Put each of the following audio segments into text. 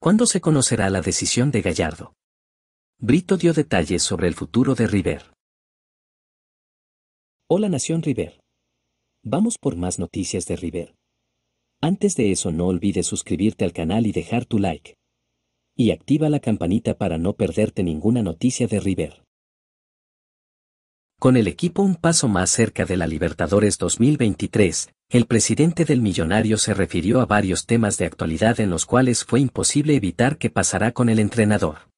¿Cuándo se conocerá la decisión de Gallardo? Brito dio detalles sobre el futuro de River. Hola Nación River. Vamos por más noticias de River. Antes de eso no olvides suscribirte al canal y dejar tu like. Y activa la campanita para no perderte ninguna noticia de River. Con el equipo un paso más cerca de la Libertadores 2023, el presidente del Millonario se refirió a varios temas de actualidad en los cuales fue imposible evitar que pasara con el entrenador.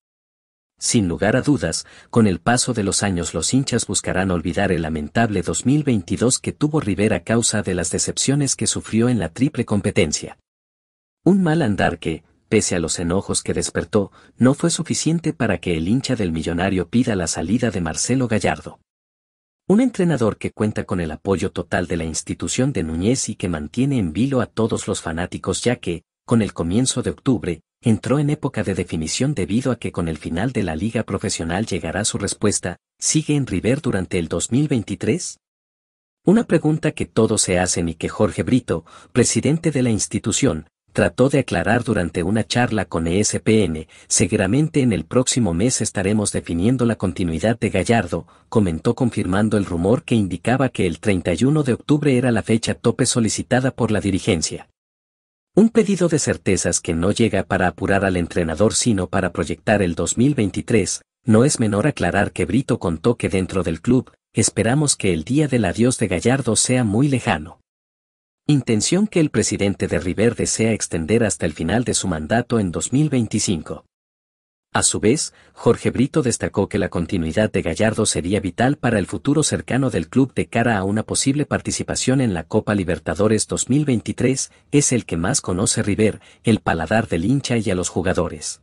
Sin lugar a dudas, con el paso de los años los hinchas buscarán olvidar el lamentable 2022 que tuvo Rivera a causa de las decepciones que sufrió en la triple competencia. Un mal andar que, pese a los enojos que despertó, no fue suficiente para que el hincha del millonario pida la salida de Marcelo Gallardo. Un entrenador que cuenta con el apoyo total de la institución de Núñez y que mantiene en vilo a todos los fanáticos ya que, con el comienzo de octubre, entró en época de definición debido a que con el final de la liga profesional llegará su respuesta, ¿sigue en River durante el 2023? Una pregunta que todos se hacen y que Jorge Brito, presidente de la institución, trató de aclarar durante una charla con ESPN, seguramente en el próximo mes estaremos definiendo la continuidad de Gallardo, comentó confirmando el rumor que indicaba que el 31 de octubre era la fecha tope solicitada por la dirigencia. Un pedido de certezas que no llega para apurar al entrenador sino para proyectar el 2023, no es menor aclarar que Brito contó que dentro del club, esperamos que el día del adiós de Gallardo sea muy lejano. Intención que el presidente de River desea extender hasta el final de su mandato en 2025. A su vez, Jorge Brito destacó que la continuidad de Gallardo sería vital para el futuro cercano del club de cara a una posible participación en la Copa Libertadores 2023, es el que más conoce River, el paladar del hincha y a los jugadores.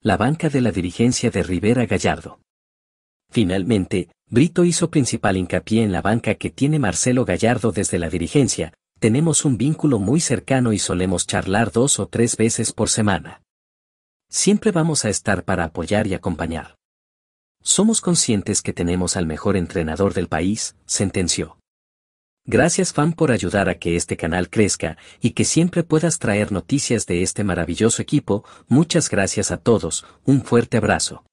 La banca de la dirigencia de Rivera Gallardo. Finalmente, Brito hizo principal hincapié en la banca que tiene Marcelo Gallardo desde la dirigencia, tenemos un vínculo muy cercano y solemos charlar dos o tres veces por semana. Siempre vamos a estar para apoyar y acompañar. Somos conscientes que tenemos al mejor entrenador del país, sentenció. Gracias Fan por ayudar a que este canal crezca y que siempre puedas traer noticias de este maravilloso equipo. Muchas gracias a todos, un fuerte abrazo.